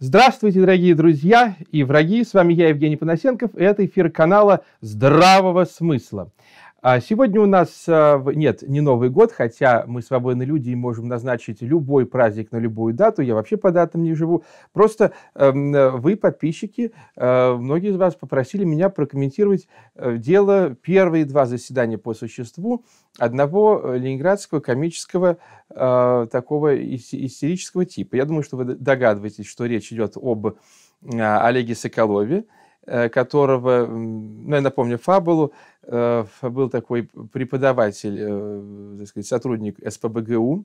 Здравствуйте, дорогие друзья и враги! С вами я, Евгений Поносенков, и это эфир канала «Здравого смысла». А сегодня у нас э, нет, не Новый год, хотя мы свободные люди и можем назначить любой праздник на любую дату. Я вообще по датам не живу. Просто эм, вы, подписчики, э, многие из вас попросили меня прокомментировать э, дело первые два заседания по существу одного ленинградского комического такого истерического типа. Я думаю, что вы догадываетесь, что речь идет об Олеге Соколове. Э, которого, ну, я напомню фабулу, э, был такой преподаватель, э, так сказать, сотрудник СПБГУ,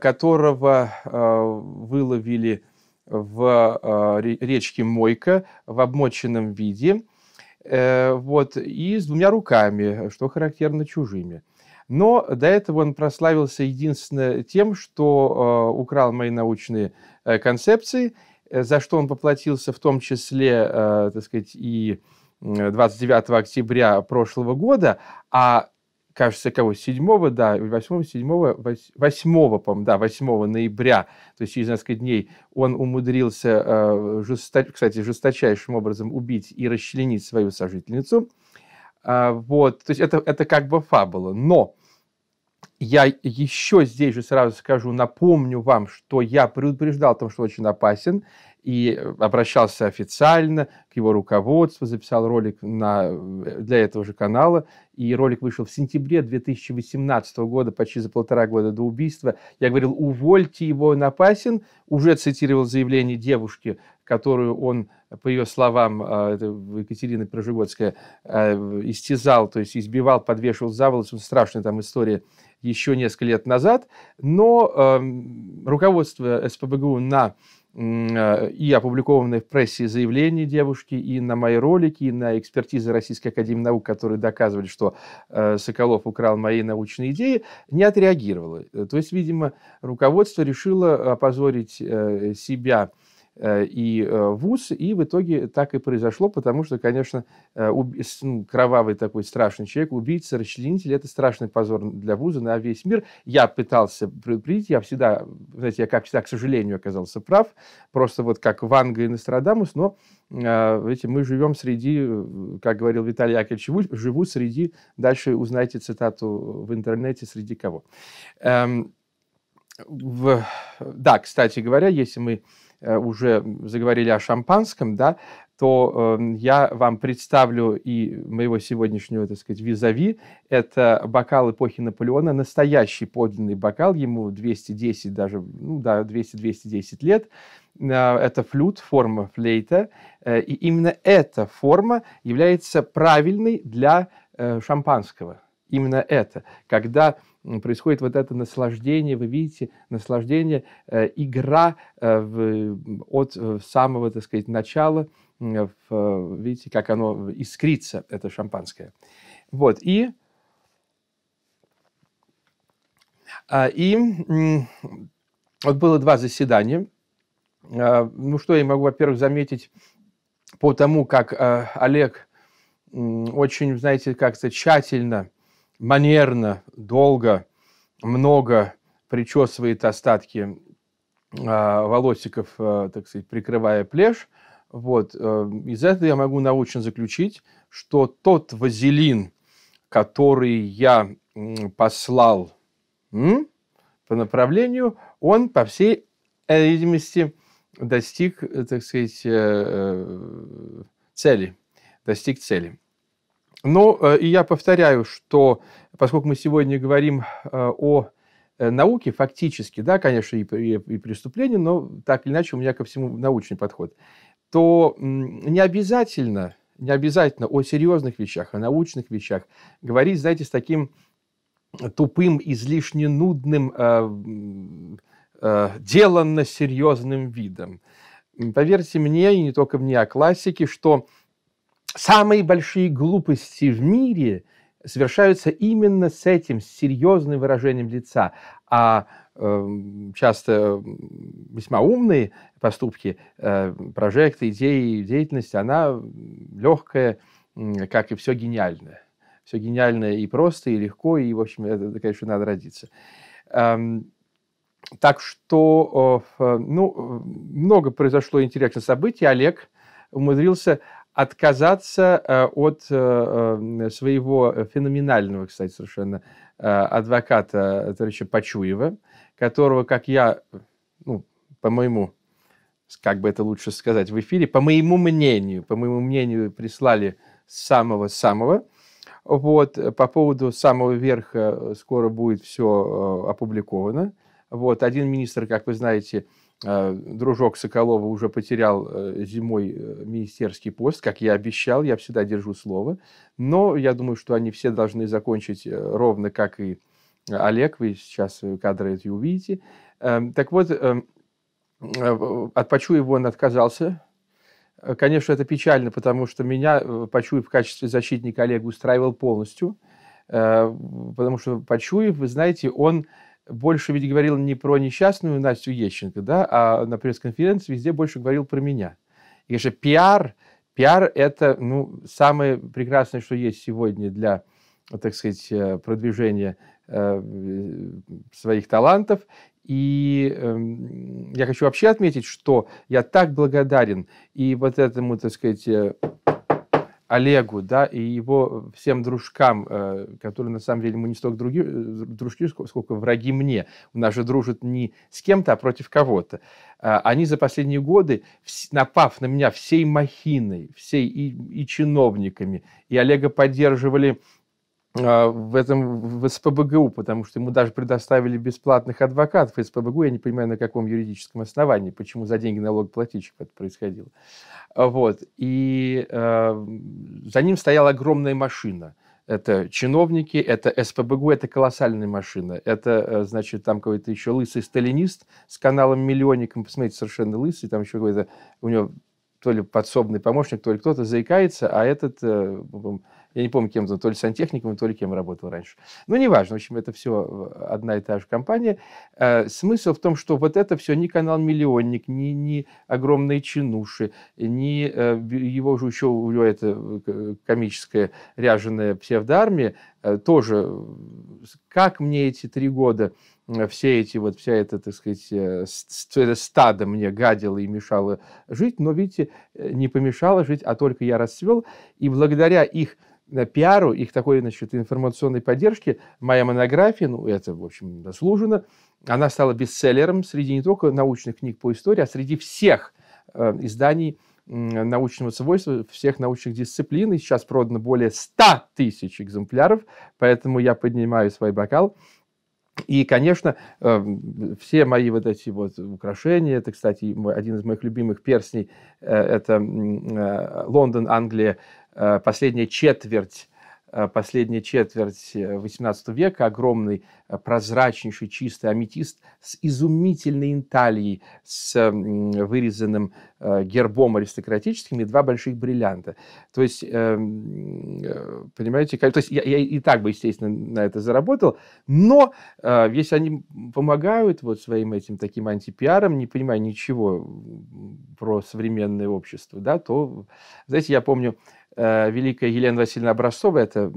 которого выловили в речке Мойка в обмоченном виде, вот, и с двумя руками, что характерно чужими. Но до этого он прославился единственно тем, что украл мои научные концепции – Э, за что он поплатился в том числе, э, так сказать, и 29 э, октября прошлого года, а кажется, кого, 7, да, 8, 7, 8, по да, 8 ноября, то есть через несколько дней, он умудрился, э, жесто, кстати, жесточайшим образом убить и расчленить свою сожительницу. Э, вот, то есть это, это как бы фабула. Но я еще здесь же сразу скажу, напомню вам, что я предупреждал о том, что очень опасен, и э, обращался официально к его руководству, записал ролик на, э, для этого же канала, и ролик вышел в сентябре 2018 года, почти за полтора года до убийства. Я говорил, увольте его, он опасен, уже цитировал заявление девушки, которую он, по ее словам, э, Екатерина Прожигодская, истязал, то есть избивал, подвешивал за волосы, страшная там история еще несколько лет назад, но э, руководство СПБГУ на э, и опубликованные в прессе заявления девушки, и на мои ролики, и на экспертизы Российской Академии Наук, которые доказывали, что э, Соколов украл мои научные идеи, не отреагировало. Э, то есть, видимо, руководство решило опозорить э, себя Э, и э, вуз, и в итоге так и произошло, потому что, конечно, э, ну, кровавый такой страшный человек, убийца, расчленитель, это страшный позор для вуза на весь мир. Я пытался предупредить, я всегда, знаете, я как всегда, к сожалению, оказался прав, просто вот как Ванга и Нострадамус, но знаете мы живем среди, как говорил Виталий Яковлевич, живу среди, дальше узнайте цитату в интернете, среди кого. Эм, в, да, кстати говоря, если мы Э, уже заговорили о шампанском, да, то э, я вам представлю и моего сегодняшнего, так сказать, визави. Это бокал эпохи Наполеона, настоящий подлинный бокал, ему 210 даже, ну да, 200-210 лет. Э, это флют, форма флейта, э, и именно эта форма является правильной для шампанского. Именно это, когда происходит вот это наслаждение, вы видите, наслаждение, э, игра э, от э, самого, так сказать, начала, видите, как оно искрится, это шампанское. Вот, и... А, и вот было два заседания. А, ну, что я могу, во-первых, заметить по тому, как Олег очень, знаете, как-то тщательно манерно, долго, много причесывает остатки а, волосиков, а, так сказать, прикрывая плешь. Вот. Э, из этого я могу научно заключить, что тот вазелин, который я послал м, по направлению, он, по всей видимости, достиг, э, так сказать, э, цели. Достиг цели. Но ну, э, и я повторяю, что поскольку мы сегодня говорим э, о э, науке фактически, да, конечно, и, и, и преступления, но так или иначе у меня ко всему научный подход, то не обязательно, не обязательно о серьезных вещах, о научных вещах говорить, знаете, с таким тупым, излишне нудным, э, э, деланно серьезным видом. Поверьте мне, и не только мне, а классике, что Самые большие глупости в мире совершаются именно с этим, с серьезным выражением лица. А э, часто весьма умные поступки, э, прожекты, идеи, деятельность, она легкая, как и все гениальное. Все гениальное и просто, и легко, и, в общем, это, конечно, надо родиться. Эм, так что, э, ну, э, много произошло интересных событий. Олег умудрился отказаться э, от э, э, своего феноменального, кстати, совершенно адвоката товарища Пачуева, которого, как я, ну, по моему, как бы это лучше сказать, в эфире, по моему мнению, по моему мнению, прислали самого-самого. Вот, по поводу самого верха скоро будет все опубликовано. Вот, один министр, как вы знаете, Э, дружок Соколова уже потерял э, зимой э, министерский пост, как я обещал, я всегда держу слово. Но я думаю, что они все должны закончить ровно, как и Олег, вы сейчас кадры эти увидите. Эм, так вот, эм, от Почуева он отказался. Конечно, это печально, потому что меня Почуев в качестве защитника Олега устраивал полностью. Потому что Почуев, вы знаете, он больше ведь говорил не про несчастную Настю Ещенко, да, а на пресс-конференции везде больше говорил про меня. И, же пиар, пиар – это ну, самое прекрасное, что есть сегодня для, так сказать, э, продвижения э, своих талантов. И эм, я хочу вообще отметить, что я так благодарен и вот этому, так сказать, э, Олегу, да, и его э, всем дружкам, э, которые на самом деле мы не столько други, э, дружки, сколько, сколько враги мне. У нас же дружат не с кем-то, а против кого-то. Э, они за последние годы, вс- напав на меня всей махиной, всей и, и чиновниками, и Олега поддерживали а, в этом в СПБГУ, потому что ему даже предоставили бесплатных адвокатов из СПБГУ. Я не понимаю, на каком юридическом основании, почему за деньги налогоплательщиков это происходило. А, вот. И э, за ним стояла огромная машина. Это чиновники, это СПБГУ, это колоссальная машина. Это, значит, там какой-то еще лысый сталинист с каналом «Миллионником». Посмотрите, совершенно лысый. Там еще какой-то у него то ли подсобный помощник, то ли кто-то заикается, а этот я не помню, кем он, то ли сантехником, то ли кем работал раньше. Ну, неважно, в общем, это все э, одна и та же компания. Э, смысл в том, что вот это все не канал «Миллионник», не, не огромные чинуши, не э, его же еще у него это комическая ряженая псевдоармия, тоже как мне эти три года все эти вот, вся эта, так сказать, стадо мне гадило и мешало жить, но, видите, не помешало жить, а только я расцвел, и благодаря их пиару, их такой, значит, информационной поддержки. Моя монография, ну, это, в общем, заслужено она стала бестселлером среди не только научных книг по истории, а среди всех э, изданий э, научного свойства, всех научных дисциплин. И сейчас продано более 100 тысяч экземпляров, поэтому я поднимаю свой бокал. И, конечно, э, все мои вот эти вот украшения, это, кстати, мой, один из моих любимых перстней, э, это э, Лондон, Англия, Э, последняя четверть э, последняя четверть XVIII э, века, огромный, прозрачнейший, чистый аметист с изумительной инталией, с вырезанным гербом аристократическим и два больших бриллианта. То есть, понимаете, то есть я, я и так бы, естественно, на это заработал, но если они помогают вот своим этим таким антипиаром, не понимая ничего про современное общество, да, то, знаете, я помню, Э, великая Елена Васильевна Образцова, это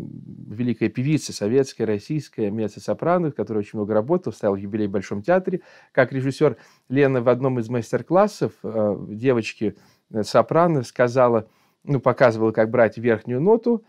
великая певица советская, российская, меццо-сопрано, которая очень много работала, ставила юбилей в Большом театре. Как режиссер Лена в одном из мастер-классов э, девочки э, сопрано сказала, ну, показывала, как брать верхнюю ноту,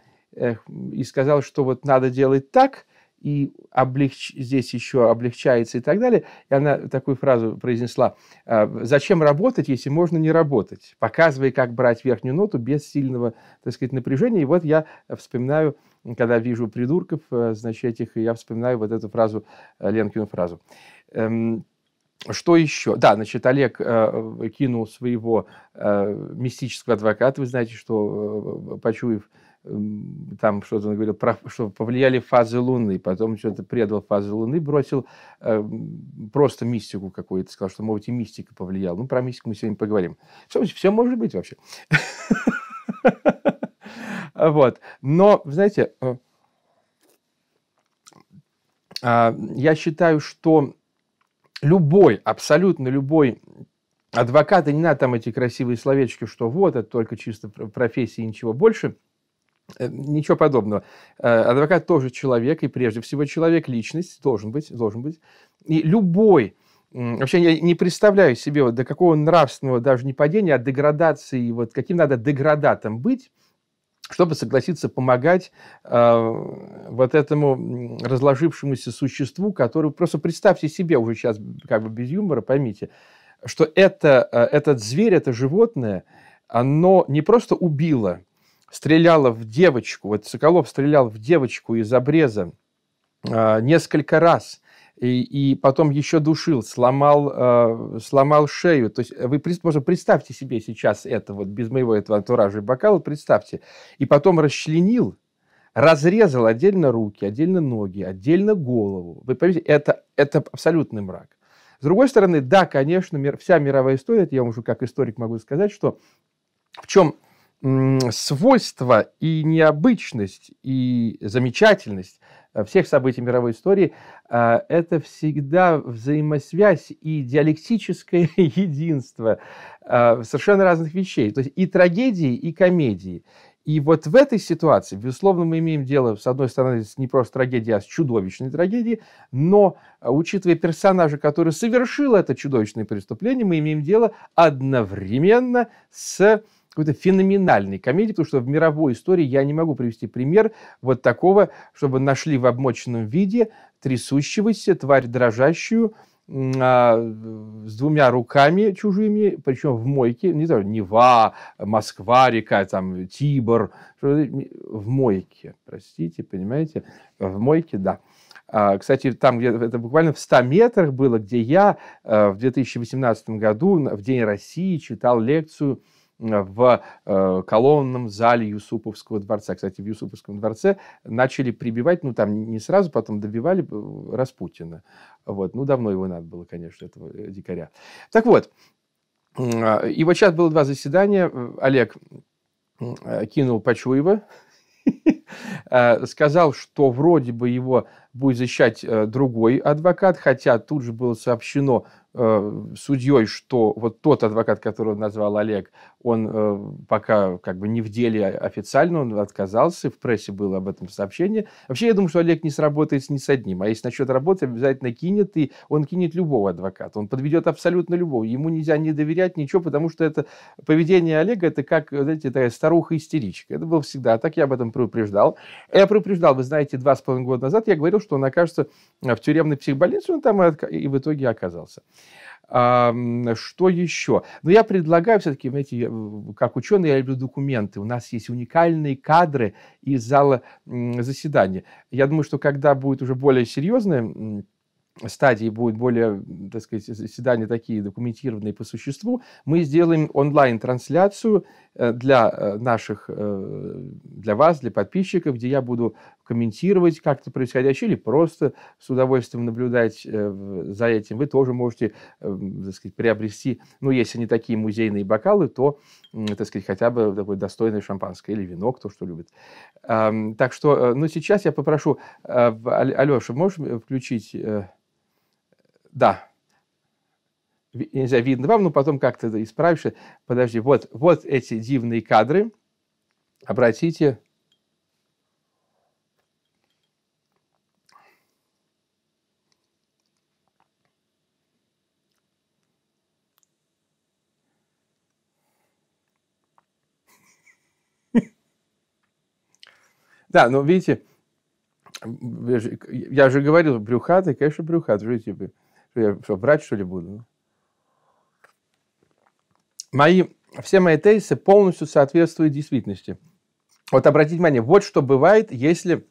и сказала, что вот надо делать так, и облегч... здесь еще облегчается и так далее. И она такую фразу произнесла, а, зачем работать, если можно не работать, показывая, как брать верхнюю ноту без сильного, так сказать, напряжения. И вот я вспоминаю, когда вижу придурков, э, значит, этих, я вспоминаю вот эту фразу, э, Ленкину фразу. Эм, что еще? Да, значит, Олег э, э, кинул своего э, мистического адвоката. Вы знаете, что э, Почуев там что-то он говорил, про, что повлияли фазы Луны, потом что-то предал фазы Луны, бросил э, просто мистику какую-то, сказал, что, может, и мистика повлияла. Ну, про мистику мы сегодня поговорим. Все, все может быть вообще. Вот. Но, знаете, э, а, я считаю, что любой, абсолютно любой адвокат, и не надо там эти красивые словечки, что вот, это только чисто профессия и ничего больше – Э, ничего подобного. Э, адвокат тоже человек, и прежде всего человек, личность должен быть, должен быть. И любой, вообще я не представляю себе, вот до какого нравственного даже не падения, а деградации, вот каким надо деградатом быть, чтобы согласиться помогать э, вот этому разложившемуся существу, который просто представьте себе уже сейчас как бы без юмора, поймите, что это, э, этот зверь, это животное, оно не просто убило стреляла в девочку, вот Соколов стрелял в девочку из обреза э, несколько раз, и, и потом еще душил, сломал, э, сломал шею. То есть вы просто представьте себе сейчас это, вот без моего этого антуража и бокала, представьте. И потом расчленил, разрезал отдельно руки, отдельно ноги, отдельно голову. Вы понимаете, это, это абсолютный мрак. С другой стороны, да, конечно, мир, вся мировая история, это я уже как историк могу сказать, что в чем свойства и необычность, и замечательность э, всех событий мировой истории э, – это всегда взаимосвязь и диалектическое единство э, совершенно разных вещей. То есть и трагедии, и комедии. И вот в этой ситуации, безусловно, мы имеем дело, с одной стороны, с не просто трагедией, а с чудовищной трагедией, но, учитывая персонажа, который совершил это чудовищное преступление, мы имеем дело одновременно с какой-то феноменальной комедии, потому что в мировой истории я не могу привести пример вот такого, чтобы нашли в обмоченном виде трясущегося, тварь дрожащую, а, с двумя руками чужими, причем в мойке, не знаю, Нева, Москва, река, там, Тибр, в мойке, простите, понимаете, в мойке, да. А, кстати, там, где это буквально в 100 метрах было, где я э, в 2018 году в День России читал лекцию Э, в э, колонном зале Юсуповского дворца. Кстати, в Юсуповском дворце начали прибивать, ну там не сразу, потом добивали э, Распутина. Вот. Ну, давно его надо было, конечно, этого дикаря. Так вот, и вот сейчас было два заседания. Олег кинул Почуева, сказал, что вроде бы его будет защищать другой адвокат, хотя тут же было сообщено, Э, судьей, что вот тот адвокат, которого назвал Олег, он э, пока как бы не в деле официально, он отказался, в прессе было об этом сообщение. Вообще, я думаю, что Олег не сработает ни с одним, а если насчет работы, обязательно кинет, и он кинет любого адвоката, он подведет абсолютно любого, ему нельзя не доверять ничего, потому что это поведение Олега, это как, знаете, такая старуха-истеричка, это было всегда, так я об этом предупреждал. Я предупреждал, вы знаете, два с половиной года назад я говорил, что он окажется э, в тюремной психбольнице, он там и в итоге оказался. Что еще? Но ну, я предлагаю все-таки, знаете, как ученый, я люблю документы. У нас есть уникальные кадры из зала заседания. Я думаю, что когда будет уже более серьезное стадии будут более, так сказать, заседания такие документированные по существу, мы сделаем онлайн-трансляцию э, для э, наших, э, для вас, для подписчиков, где я буду комментировать как-то происходящее или просто с удовольствием наблюдать за этим. Вы тоже можете, так сказать, приобрести, ну, если не такие музейные бокалы, то, так сказать, хотя бы такой достойный шампанское или вино, кто что любит. Так что, ну, сейчас я попрошу, Алеша, можешь включить да. Нельзя видно вам, но потом как-то исправишь. Подожди, вот, вот эти дивные кадры. Обратите Да, но видите, я же говорил, брюхатый, конечно, брюхатый. Видите, что, я что, врать, что ли, буду? Мои, все мои тезисы полностью соответствуют действительности. Вот обратите внимание, вот что бывает, если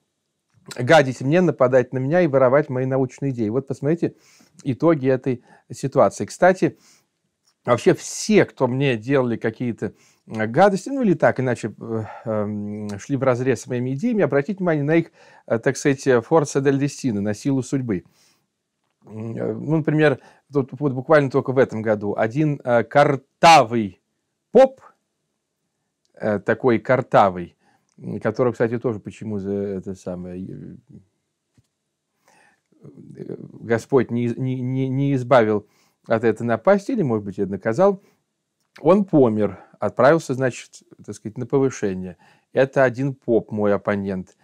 гадить мне, нападать на меня и воровать мои научные идеи. Вот посмотрите итоги этой ситуации. Кстати, вообще все, кто мне делали какие-то э, гадости, ну или так, иначе э, эм, шли в разрез с моими идеями, обратите внимание на их, э, так сказать, форса дель на силу судьбы. Э, ну, например, тут, вот буквально только в этом году один э, картавый поп, э, такой картавый, которого, кстати, тоже почему за это самое э, Господь не, не, не, не избавил от этой напасти, или, может быть, это наказал, он помер, отправился, значит, так сказать, на повышение. Это один поп, мой оппонент.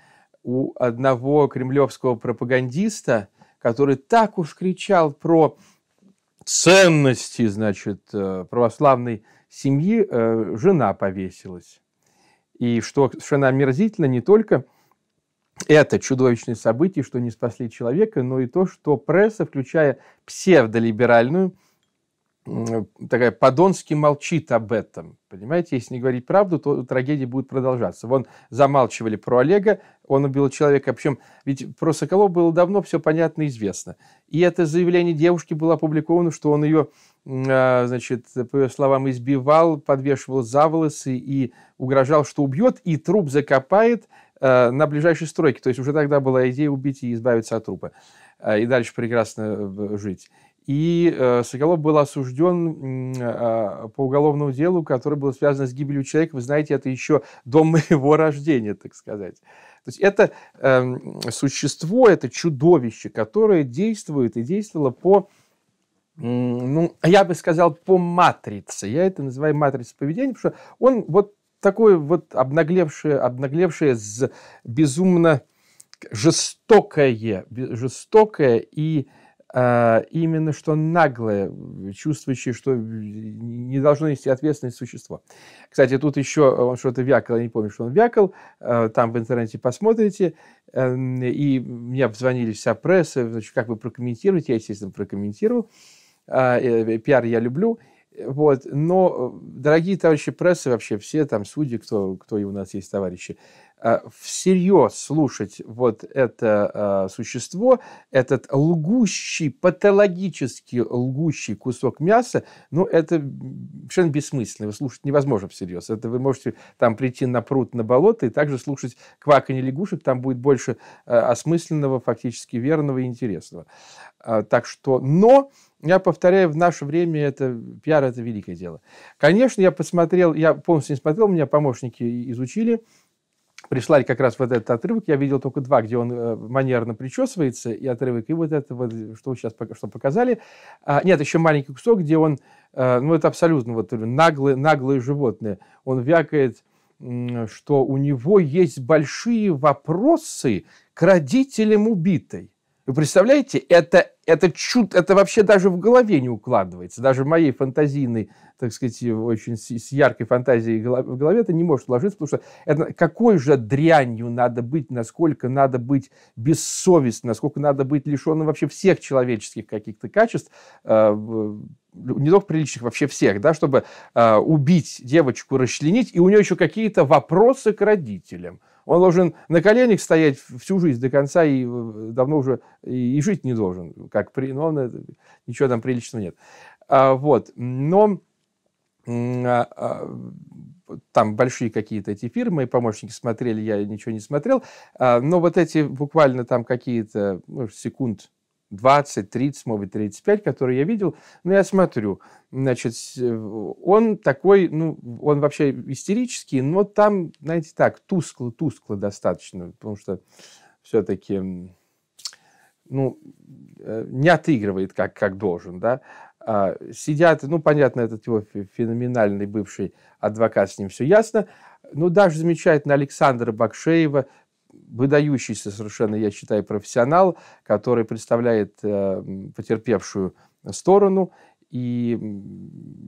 У одного кремлевского пропагандиста – который так уж кричал про ценности, значит, э, православной семьи, э, жена повесилась. И что совершенно омерзительно не только это чудовищное событие, что не спасли человека, но и то, что пресса, включая псевдолиберальную, такая Подонский молчит об этом. Понимаете, если не говорить правду, то трагедия будет продолжаться. Вон замалчивали про Олега, он убил человека. Причем ведь про Соколова было давно все понятно и известно. И это заявление девушки было опубликовано, что он ее, а, значит, по ее словам, избивал, подвешивал за волосы и угрожал, что убьет, и труп закопает э, на ближайшей стройке. То есть уже тогда была идея убить и избавиться от трупа. Э, и дальше прекрасно э, жить. И э, Соколов был осужден а, по уголовному делу, которое было связано с гибелью человека. Вы знаете, это еще до моего рождения, так сказать. То есть это эм, существо, это чудовище, которое действует и действовало по ну, я бы сказал, по матрице. Я это называю матрицей поведения, потому что он вот такое вот обнаглевшее, обнаглевшее безумно жестокое, жестокое и а, именно что наглое, чувствующее, что не должно нести ответственность существо. Кстати, тут еще э, он что-то вякал, я не помню, что он вякал, э, там в интернете посмотрите, эм, и мне обзвонили вся пресса, значит, как вы прокомментируете, я, естественно, прокомментировал, а, э, пиар я люблю, вот. Но, дорогие товарищи прессы, вообще все там судьи, кто, кто и у нас есть товарищи, Э, всерьез слушать вот это э, существо, этот лгущий, патологически лгущий кусок мяса, ну, это совершенно бессмысленно. Его слушать невозможно всерьез. Это вы можете там прийти на пруд, на болото и также слушать кваканье лягушек. Там будет больше э, осмысленного, фактически верного и интересного. Так что, но я повторяю, в наше время это пиар – это великое дело. Конечно, я посмотрел, я полностью не смотрел, у меня помощники изучили – пришла как раз вот этот отрывок, я видел только два, где он э, манерно причесывается, и отрывок, и вот это вот, что вы сейчас что показали. А, нет, еще маленький кусок, где он, э, ну это абсолютно вот наглые, наглые животные. Он вякает, что у него есть большие вопросы к родителям убитой. Вы представляете, это, это чуд, это вообще даже в голове не укладывается. Даже в моей фантазийной, так сказать, э, очень с яркой фантазией в голове это не может ложиться, потому что это, какой же дрянью надо быть, насколько надо быть бессовестным, насколько надо быть лишенным вообще всех человеческих каких-то качеств, э, не только приличных, вообще всех, да, чтобы э, убить девочку, расчленить, и у нее еще какие-то вопросы к родителям – он должен на коленях стоять всю жизнь до конца и э, давно уже и жить не должен. Как при, но он, э, ничего там приличного нет. А, вот. Но а, а, там большие какие-то эти фирмы, помощники смотрели, я ничего не смотрел, а, но вот эти буквально там какие-то ну, секунд 20, 30, может быть, 35, которые я видел. Но ну, я смотрю, значит, э, он такой, ну, он вообще истерический, но там, знаете, так, тускло-тускло достаточно, потому что все-таки, ну, э, не отыгрывает как, как должен, да. А, сидят, ну, понятно, этот его феноменальный бывший адвокат, с ним все ясно, ну, даже замечательно Александра Бакшеева, выдающийся совершенно, я считаю, профессионал, который представляет э, потерпевшую сторону. И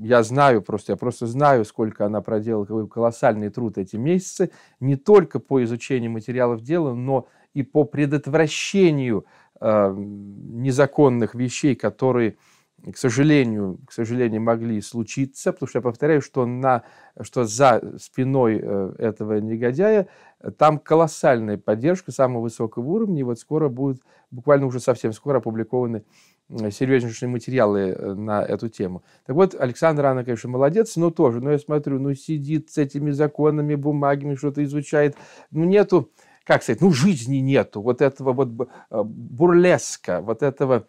я знаю просто, я просто знаю, сколько она проделала, какой колоссальный труд эти месяцы, не только по изучению материалов дела, но и по предотвращению э, незаконных вещей, которые к сожалению, к сожалению, могли случиться, потому что я повторяю, что, на, что за спиной э, этого негодяя э, там колоссальная поддержка самого высокого уровня, и вот скоро будут, буквально уже совсем скоро опубликованы э, серьезнейшие материалы на эту тему. Так вот, Александр Анна, конечно, молодец, но тоже, но ну, я смотрю, ну сидит с этими законами, бумагами, что-то изучает, ну нету, как сказать, ну жизни нету, вот этого вот бурлеска, вот этого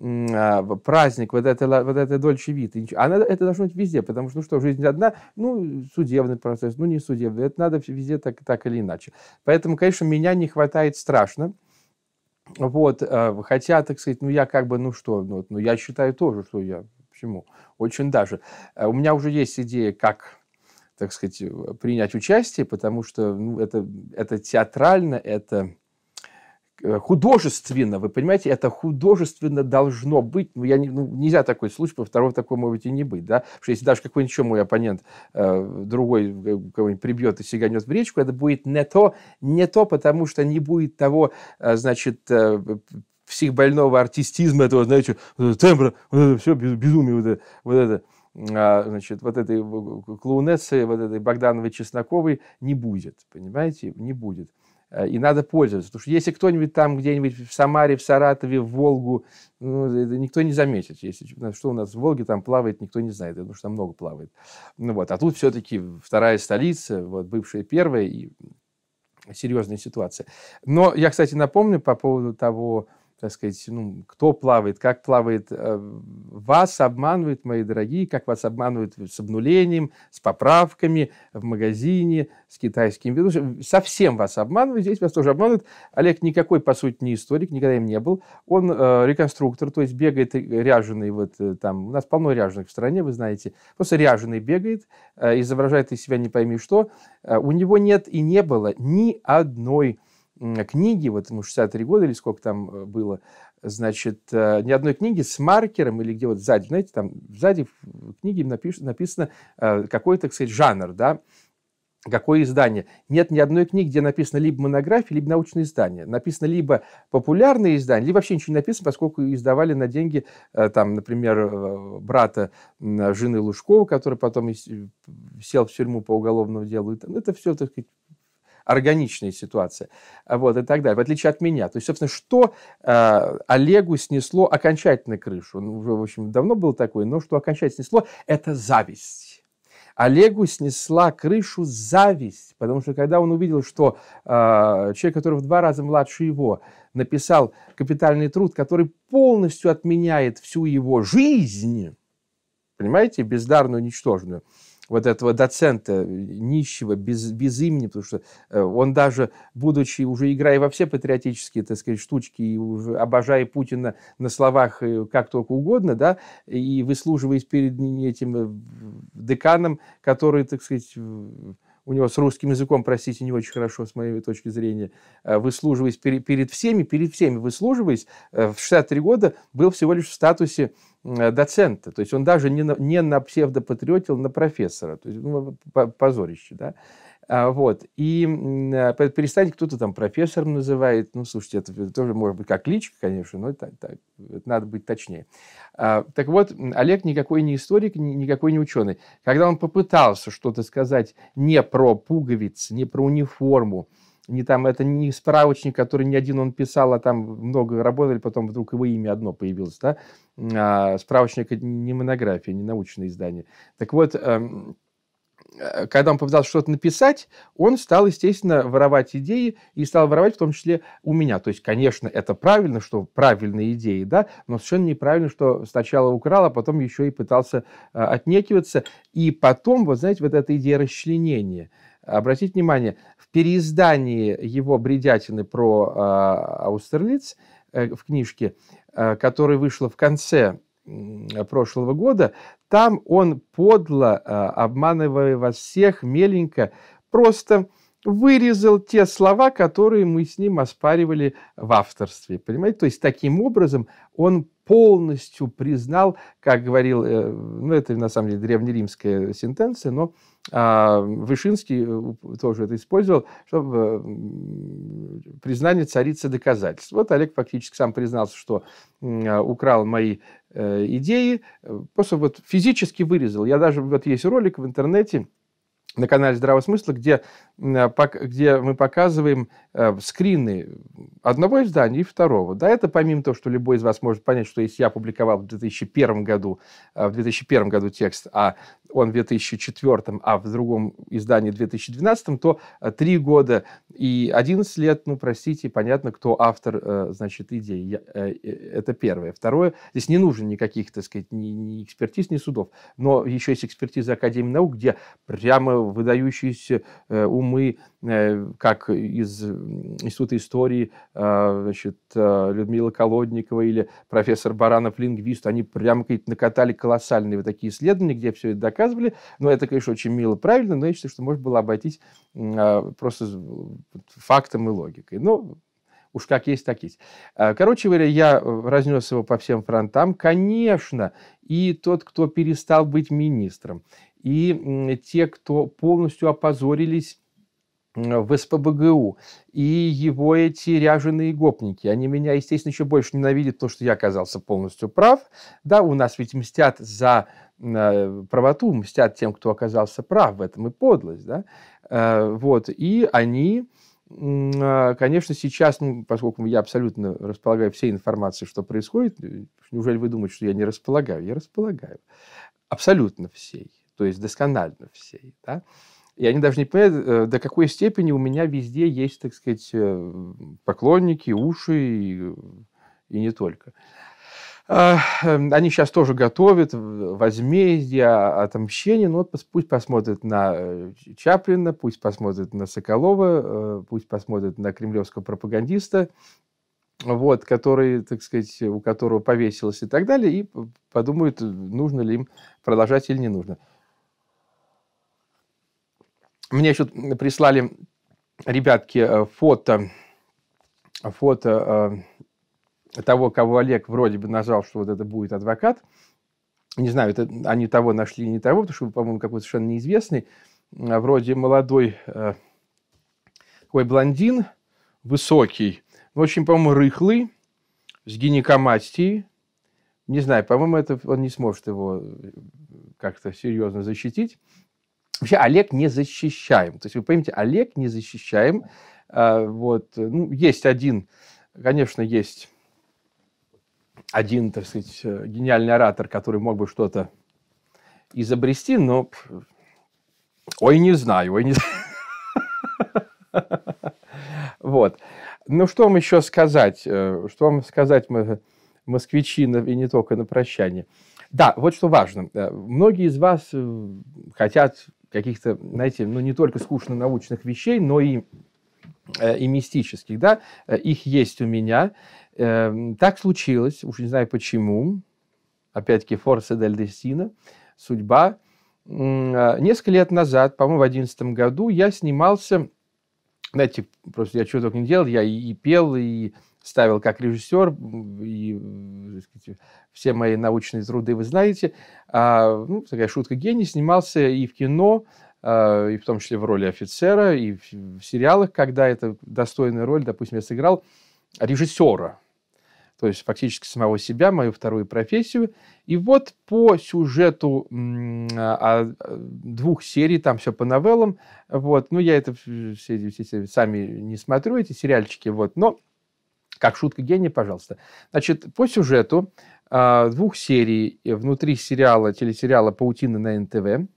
а, праздник вот это вот это Дольче Виты. Она, это должно быть везде, потому что, ну что, жизнь одна, ну, судебный процесс, ну, не судебный. Это надо везде так, так или иначе. Поэтому, конечно, меня не хватает страшно. Вот, э, хотя, так сказать, ну, я как бы, ну что, ну, ну я считаю тоже, что я, почему, очень даже. Э, у меня уже есть идея, как так сказать, э, принять участие, потому что ну, это, это театрально, это Э, художественно, вы понимаете, это художественно должно быть. Ну, я не, ну, нельзя такой случай, по второго такого, может быть, и не быть. Да? Потому что если даже какой-нибудь еще мой оппонент э, другой э, кого-нибудь прибьет и сиганет в речку, это будет не то, не то, потому что не будет того, э, значит, э, психбольного артистизма, этого, знаете, э, тембра, вот это все безумие, вот это, вот это а, значит, вот этой клоунессы, вот этой Богдановой Чесноковой не будет, понимаете, не будет. Э, и надо пользоваться. Потому что если кто-нибудь там где-нибудь в Самаре, в Саратове, в Волгу, ну, это никто не заметит. Если, что у нас в Волге там плавает, никто не знает. потому что там много плавает. Ну, вот. А тут все-таки вторая столица, вот, бывшая первая, и серьезная ситуация. Но я, кстати, напомню по поводу того, так сказать, ну, кто плавает, как плавает. Э, вас обманывают, мои дорогие, как вас обманывают с обнулением, с поправками в магазине, с китайским вирусом. Совсем вас обманывают, здесь вас тоже обманывают. Олег никакой, по сути, не историк, никогда им не был. Он э, реконструктор, то есть бегает ряженый, вот э, там, у нас полно ряженых в стране, вы знаете. Просто ряженый бегает, э, изображает из себя не пойми что. Э, у него нет и не было ни одной книги, вот ему 63 года или сколько там э, было, значит, э, ни одной книги с маркером или где вот сзади, знаете, там сзади в книге написано, написано э, какой, так сказать, жанр, да, какое издание. Нет ни одной книги, где написано либо монография, либо научное издание. Написано либо популярное издание, либо вообще ничего не написано, поскольку издавали на деньги, там, например, брата жены Лужкова, который потом сел в тюрьму по уголовному делу. Это все, так сказать, органичная ситуация, а, вот, и так далее, в отличие от меня. То есть, собственно, что э, Олегу снесло окончательно крышу, Он ну, уже, в общем, давно был такой. но что окончательно снесло, это зависть. Олегу снесла крышу зависть, потому что когда он увидел, что э, человек, который в два раза младше его, написал капитальный труд, который полностью отменяет всю его жизнь, понимаете, бездарную, ничтожную, вот этого доцента э, нищего, без, без имени, потому что э, он даже, будучи, уже играя во все патриотические, так сказать, штучки, и уже обожая Путина на словах э, как только угодно, да, и выслуживаясь перед этим деканом, который, так сказать, у него с русским языком, простите, не очень хорошо с моей точки зрения, э, выслуживаясь перед, перед всеми, перед всеми выслуживаясь, э, в 63 года был всего лишь в статусе э, доцента. То есть он даже не на, не на псевдопатриотил, а на профессора. То есть ну, позорище. Да? А, вот. И а, перестаньте, кто-то там профессором называет. Ну, слушайте, это тоже может быть как личка, конечно, но так, так, это надо быть точнее. А, так вот, Олег никакой не историк, никакой не ученый. Когда он попытался что-то сказать не про пуговицы, не про униформу, не там, это не справочник, который не один он писал, а там много работали, потом вдруг его имя одно появилось, да? А, справочник не монография, не научное издание. Так вот, эм, Э, когда он попытался что-то написать, он стал, естественно, воровать идеи и стал воровать в том числе у меня. То есть, конечно, это правильно, что правильные идеи, да, но совершенно неправильно, что сначала украл, а потом еще и пытался э, отнекиваться. И потом, вот знаете, вот эта идея расчленения. Обратите внимание, в переиздании его бредятины про э, Аустерлиц э, в книжке, э, которая вышла в конце Э, прошлого года, там он подло, э, обманывая вас всех, меленько, просто вырезал те слова, которые мы с ним оспаривали в авторстве. Понимаете? То есть таким образом он полностью признал, как говорил, э, ну это на самом деле древнеримская сентенция, но а, Вышинский тоже это использовал, чтобы признание царицы доказательств. Вот Олег фактически сам признался, что украл мои Э, идеи, э, просто вот физически вырезал. Я даже, вот есть ролик в интернете, на канале «Здравого смысла», где, а, где мы показываем э, скрины одного издания и второго. Да, это помимо того, что любой из вас может понять, что если я опубликовал в 2001 году, э, в 2001 году текст, а он в 2004, а в другом издании в 2012, то э, три года и 11 лет, ну, простите, понятно, кто автор, значит, идеи. Это первое. Второе, здесь не нужен никаких, так сказать, ни, ни экспертиз, ни судов. Но еще есть экспертиза Академии наук, где прямо выдающиеся э, умы, э, как из Института истории э, значит, Людмила Колодникова или профессор Баранов, лингвист, они прямо какие-то накатали колоссальные вот такие исследования, где все это доказывали. Но это, конечно, очень мило, правильно, но я считаю, что можно было обойтись просто фактом и логикой. Но ну, Уж как есть, так есть. Короче говоря, я разнес его по всем фронтам. Конечно, и тот, кто перестал быть министром, и те, кто полностью опозорились в СПБГУ, и его эти ряженые гопники. Они меня, естественно, еще больше ненавидят, потому что я оказался полностью прав. Да, у нас ведь мстят за э, правоту, мстят тем, кто оказался прав в этом, и подлость, да. Э, вот, и они э, конечно, сейчас, ну, поскольку я абсолютно располагаю всей информацией, что происходит, неужели вы думаете, что я не располагаю? Я располагаю. Абсолютно всей то есть досконально всей. Да? И они даже не понимают, э, до какой степени у меня везде есть, так сказать, э, поклонники, уши и, и не только. А, эм, они сейчас тоже готовят возмездие, а, отомщение. Ну вот пусть посмотрят на э, Чаплина, пусть посмотрят на Соколова, пусть посмотрят на кремлевского пропагандиста, вот, который, так сказать, у которого повесилось и так далее, и подумают, нужно ли им продолжать или не нужно. Мне еще прислали ребятки э, фото, фото э, того, кого Олег вроде бы нажал, что вот это будет адвокат. Не знаю, это они того нашли, не того, потому что, по-моему, какой-то совершенно неизвестный. Э, вроде молодой такой блондин, высокий, но ну, очень, по-моему, рыхлый, с гинекомастией. Не знаю, по-моему, это он не сможет его как-то серьезно защитить. Вообще Олег не защищаем. То есть вы понимаете, Олег не защищаем. А, вот. Ну, есть один, конечно, есть один, так сказать, э, гениальный оратор, который мог бы что-то изобрести, но ой, не знаю, ой, не знаю. Вот. Ну, что вам еще сказать? Э, что вам сказать, москвичи, и не только на прощание? Да, вот что важно. Э, многие из вас хотят каких-то, знаете, ну не только скучно научных вещей, но и э, и мистических, да, э, их есть у меня. Эм, так случилось, уж не знаю почему, опять-таки Форса дель Дестина, судьба. Э, несколько лет назад, по-моему, в одиннадцатом году я снимался, знаете, просто я чего только не делал, я и, и пел, и ставил как режиссер, и сказать, все мои научные труды вы знаете. А, ну, такая шутка гений, снимался и в кино, а, и в том числе в роли офицера, и в, в сериалах, когда это достойная роль, допустим, я сыграл режиссера, то есть фактически самого себя, мою вторую профессию. И вот по сюжету а, а, двух серий, там все по новеллам, вот, ну, я это все, все, все сами не смотрю, эти сериальчики, вот, но как шутка гения, пожалуйста. Значит, по сюжету а, двух серий э, внутри сериала, телесериала «Паутина» на НТВ.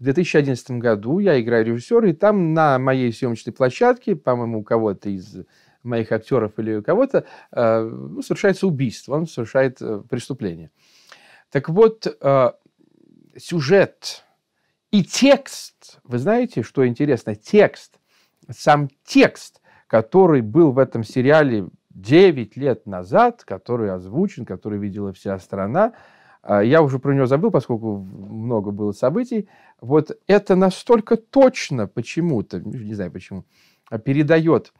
В 2011 году я играю режиссер и там на моей съемочной площадке, по-моему, у кого-то из моих актеров или у кого-то, а, ну, совершается убийство, он совершает э, преступление. Так вот, а, сюжет и текст, вы знаете, что интересно, текст, сам текст, который был в этом сериале 9 лет назад, который озвучен, который видела вся страна. А, я уже про него забыл, поскольку много было событий. Вот это настолько точно почему-то, не знаю почему, а, передает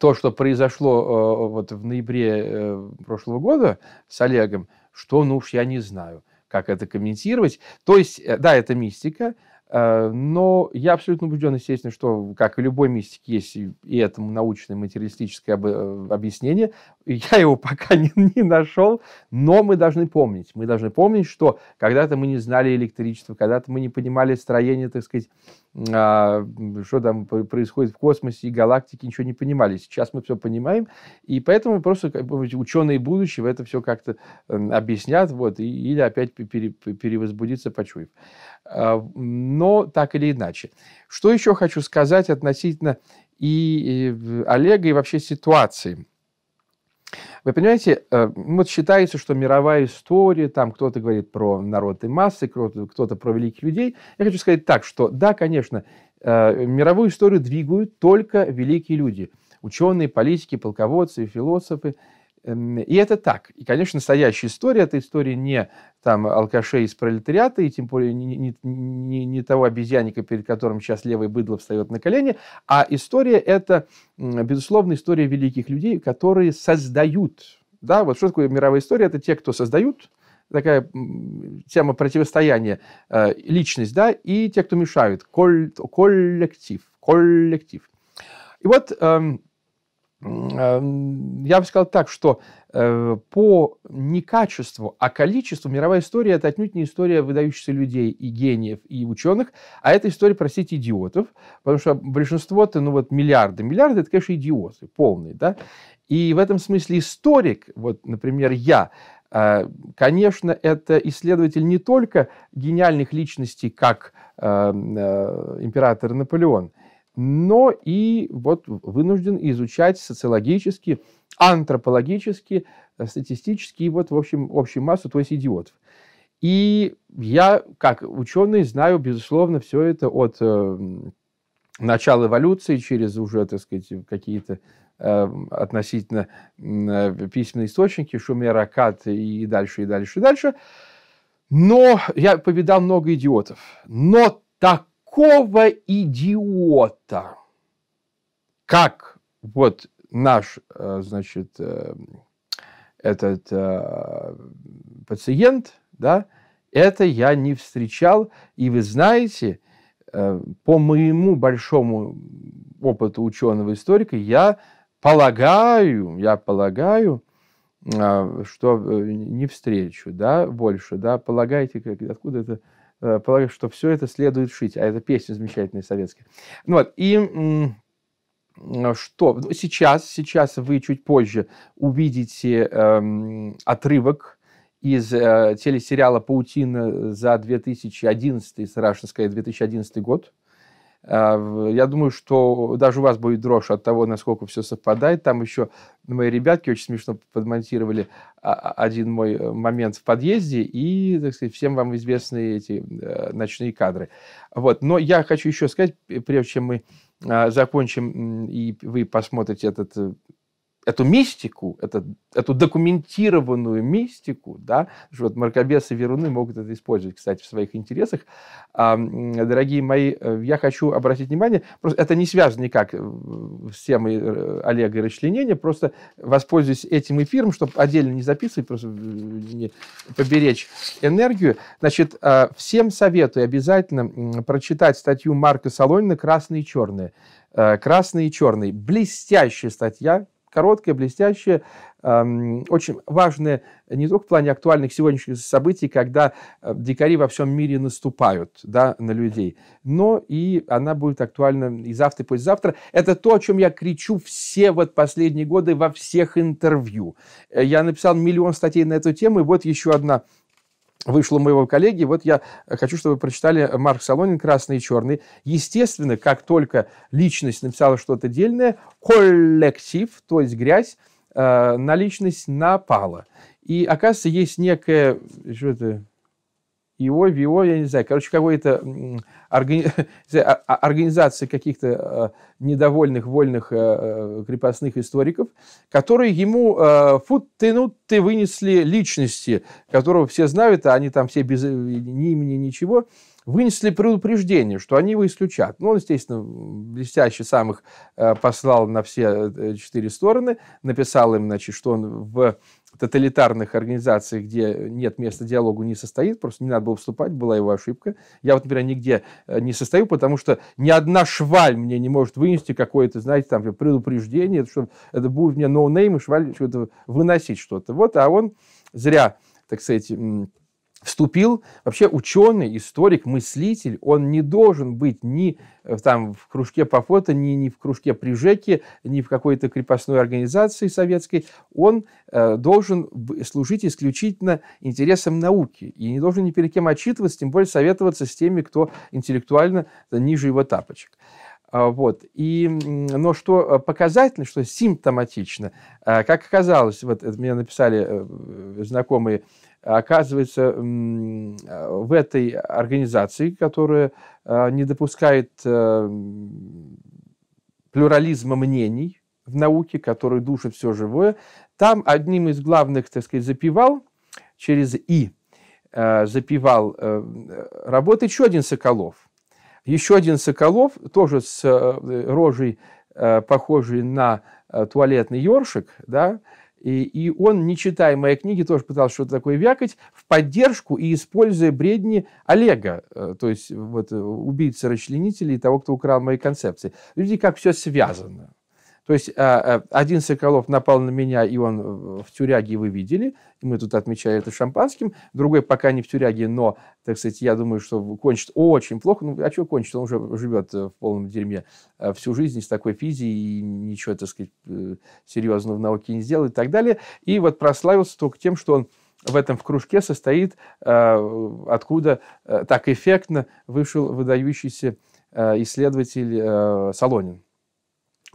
то, что произошло а, вот в ноябре э, прошлого года с Олегом, что, ну уж я не знаю, как это комментировать. То есть, э, да, это мистика, Э, но я абсолютно убежден, естественно, что, как и любой мистик есть и этому научное материалистическое э, объяснение. Я его пока не, не нашел, но мы должны помнить. Мы должны помнить, что когда-то мы не знали электричество, когда-то мы не понимали строение, так сказать, а, что там происходит в космосе и галактике, ничего не понимали. Сейчас мы все понимаем, и поэтому просто как бы, ученые будущего это все как-то объяснят, вот, и, или опять пере, перевозбудиться, почуяв. А, но так или иначе. Что еще хочу сказать относительно и Олега, и вообще ситуации. Вы понимаете, э, ну вот считается, что мировая история, там кто-то говорит про народ и массы, кто-то, кто-то про великих людей. Я хочу сказать так, что да, конечно, э, мировую историю двигают только великие люди. Ученые, политики, полководцы, философы – и это так. И, конечно, настоящая история – это история не там, алкашей из пролетариата, и тем более не, не, не, не того обезьянника, перед которым сейчас левый быдло встает на колени, а история – это, безусловно, история великих людей, которые создают. Да, вот что такое мировая история? Это те, кто создают, такая тема противостояния, э, личность, да, и те, кто мешают, коллектив, коллектив. И вот эм, Э, я бы сказал так, что э, по не качеству, а количеству мировая история – это отнюдь не история выдающихся людей и гениев, и ученых, а это история, простите, идиотов, потому что большинство-то, ну вот миллиарды, миллиарды – это, конечно, идиоты полные, да, и в этом смысле историк, вот, например, я, э, конечно, это исследователь не только гениальных личностей, как император Наполеон – но и вот вынужден изучать социологически, антропологически, э, статистически и вот в общем, общую массу, то есть идиотов. И я, как ученый, знаю, безусловно, все это от э, начала эволюции через уже, так сказать, какие-то э, относительно э, письменные источники, Шумера, Кат и дальше, и дальше, и дальше. Но я повидал много идиотов. Но так какого идиота, как вот наш, э, значит, э, этот э, пациент, да, это я не встречал. И вы знаете, по моему большому опыту ученого-историка, я полагаю, я полагаю, что не встречу, да, больше, да, Полагайте, как, откуда это Э, полагаю, что все это следует шить. А это песня замечательная советская. Ну вот, и э, что сейчас, сейчас вы чуть позже увидите эм, отрывок из э, телесериала «Паутина» за 2011, страшно сказать, 2011 год. А, я думаю, что даже у вас будет дрожь от того, насколько все совпадает. Там еще мои ребятки очень смешно подмонтировали а, а, один мой э, момент в подъезде и, так сказать, всем вам известные эти э, ночные кадры. Вот. Но я хочу еще сказать, прежде чем мы закончим, и вы посмотрите этот э, эту мистику, это, эту документированную мистику, да, вот маркобесы веруны могут это использовать, кстати, в своих интересах. Дорогие мои, э, я хочу обратить внимание, просто это не связано никак э, с темой э, Олега и расчленения, просто воспользуюсь этим эфиром, чтобы отдельно не записывать, просто не поберечь энергию. Значит, а, всем советую обязательно прочитать статью Марка Солонина «Красные и черные». «Красные и черные». Блестящая статья, короткое, блестящее, очень важное не только в плане актуальных сегодняшних событий, когда э, дикари во всем мире наступают да, на людей, но и она будет актуальна и завтра, и послезавтра. Это то, о чем я кричу все вот последние годы во всех интервью. Э, я написал миллион статей на эту тему, и вот еще одна вышло у моего коллеги. Вот я хочу, чтобы вы прочитали Марк Солонин «Красный и черный». Естественно, как только личность написала что-то дельное, коллектив, то есть грязь, э, на личность напала. И, оказывается, есть некое... Что это? его, его, я не знаю, короче, какой-то органи... А, а, организации каких-то э, недовольных, вольных э, э, крепостных историков, которые ему фу ты, ну, ты вынесли личности, которого все знают, а они там все без ни имени, ничего вынесли предупреждение, что они его исключат. Ну, он, естественно, блестящий самых э, послал на все э, четыре стороны, написал им, значит, что он в тоталитарных организациях, где нет места диалогу, не состоит. Просто не надо было вступать, была его ошибка. Я вот, например, нигде э, не состою, потому что ни одна шваль мне не может вынести какое-то, знаете, там предупреждение, что это будет мне ноунейм, и шваль что-то выносить что-то. Вот, а он зря, так сказать, вступил вообще ученый, историк, мыслитель, он не должен быть ни э, там в кружке по фото, ни, ни в кружке при ЖЭКе, ни в какой-то крепостной организации советской. Он э, должен служить исключительно интересам науки и не должен ни перед кем отчитываться, тем более советоваться с теми, кто интеллектуально э, ниже его тапочек. А, вот. И, но что э, показательно, что симптоматично, как оказалось, вот это мне написали знакомые оказывается э, в этой организации, которая э, не допускает э, плюрализма мнений в науке, которая душит все живое, там одним из главных, так сказать, запивал через «и», запивал работает еще один Соколов. Еще один Соколов, тоже с рожей, похожей на туалетный ёршик, да, и, и он, не читая моей книги, тоже пытался что-то такое вякать в поддержку и используя бредни Олега, э, то есть вот, э, убийцы-расчленителей и того, кто украл мои концепции. Люди как все связано. То есть а, а, один Соколов напал на меня, и он э, в тюряге вы видели, и мы тут отмечали это шампанским. Другой пока не в тюряге, но, так сказать, я думаю, что кончит очень плохо. Ну, а что кончит? Он уже живет э, в полном дерьме э, всю жизнь с такой физией, и ничего, так сказать, серьезного в науке не сделал и так далее. И вот прославился только тем, что он в этом в кружке состоит, откуда так эффектно вышел выдающийся исследователь Солонин.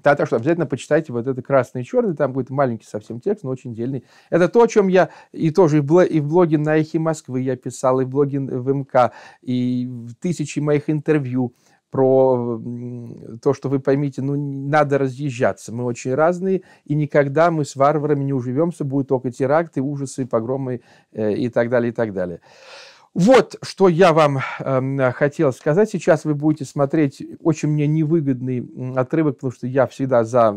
Да, так что обязательно почитайте вот это «Красный и черный», там будет маленький совсем текст, но очень дельный. Это то, о чем я и тоже и в блоге на «Эхе Москвы» я писал, и в блоге в МК, и в тысячи моих интервью про то, что вы поймите, ну, надо разъезжаться. Мы очень разные, и никогда мы с варварами не уживемся, будут только теракты, ужасы, погромы э, и так далее, и так далее. Вот, что я вам э, хотел сказать. Сейчас вы будете смотреть очень мне невыгодный отрывок, потому что я всегда за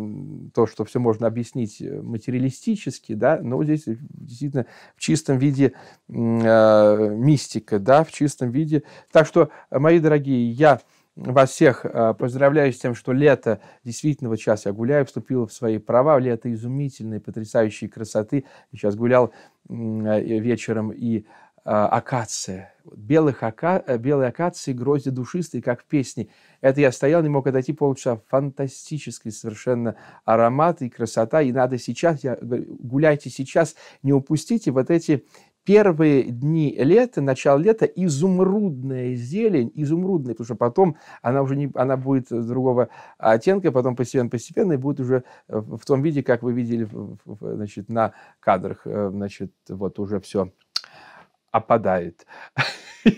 то, что все можно объяснить э, материалистически, да, но здесь действительно в чистом виде э, мистика, да, в чистом виде. Так что, мои дорогие, я вас всех э, поздравляю с тем, что лето действительно, вот сейчас я гуляю, вступила в свои права, лето изумительной, потрясающей красоты. сейчас гулял э, вечером и Э, акация. Белых ака... Э, белые акации, грозди душистые, как в песне. Это я стоял, не мог отойти полчаса. Фантастический совершенно аромат и красота. И надо сейчас, я говорю, гуляйте сейчас, не упустите вот эти первые дни лета, начало лета, изумрудная зелень, изумрудная, потому что потом она уже не, она будет другого оттенка, потом постепенно-постепенно и будет уже э, в том виде, как вы видели значит, на кадрах, значит, вот уже все опадает.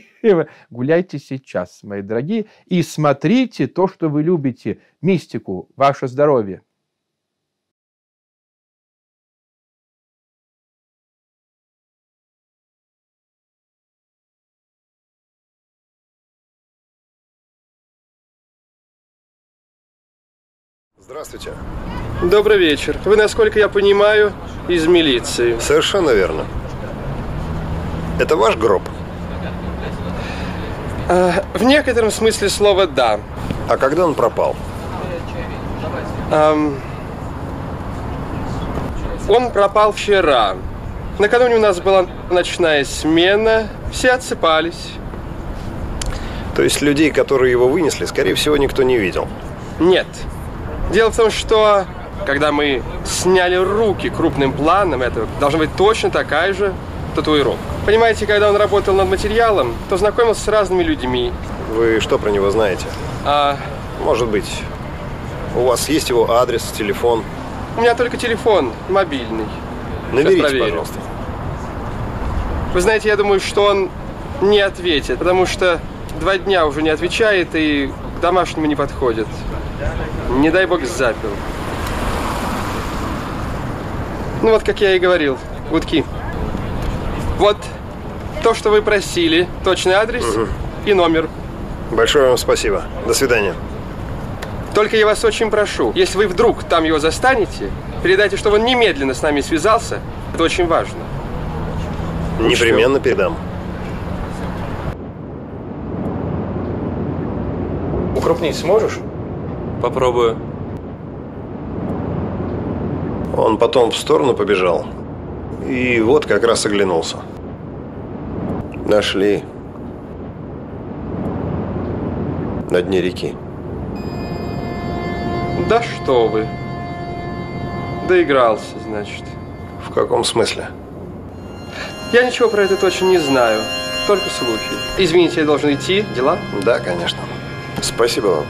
Гуляйте сейчас, мои дорогие, и смотрите то, что вы любите, мистику, ваше здоровье. Здравствуйте. Добрый вечер. Вы, насколько я понимаю, из милиции. Совершенно верно. Это ваш гроб? Э, в некотором смысле слова «да». А когда он пропал? Эм, он пропал вчера. Накануне у нас была ночная смена, все отсыпались. То есть людей, которые его вынесли, скорее всего, никто не видел? Нет. Дело в том, что когда мы сняли руки крупным планом, это должна быть точно такая же татуировок. Понимаете, когда он работал над материалом, то знакомился с разными людьми. Вы что про него знаете? А... Может быть, у вас есть его адрес, телефон? У меня только телефон, мобильный. Наберите, пожалуйста. Вы знаете, я думаю, что он не ответит, потому что два дня уже не отвечает и к домашнему не подходит. Не дай бог запил. Ну вот, как я и говорил, гудки. Вот то, что вы просили. Точный адрес угу. и номер. Большое вам спасибо. До свидания. Только я вас очень прошу, если вы вдруг там его застанете, передайте, чтобы он немедленно с нами связался. Это очень важно. Ну Непременно передам. Укрупнить сможешь? Попробую. Он потом в сторону побежал. И вот как раз оглянулся. Нашли. На дне реки. Да что вы. Доигрался, значит. В каком смысле? Я ничего про это точно не знаю. Только слухи. Извините, я должен идти. Дела? Да, конечно. Спасибо вам.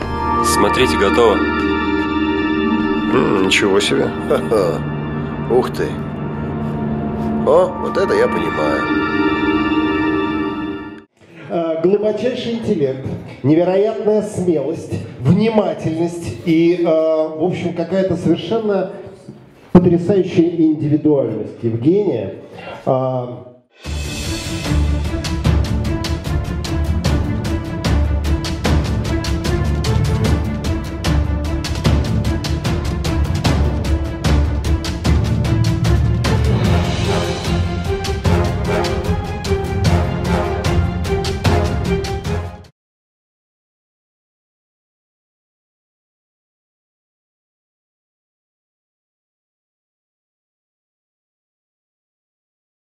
Смотрите, готово. М -м, ничего себе. Ха -ха. Ух ты. О, вот это я понимаю. Э, глубочайший интеллект, невероятная смелость, внимательность и, а, в общем, какая-то совершенно потрясающая индивидуальность Евгения. А,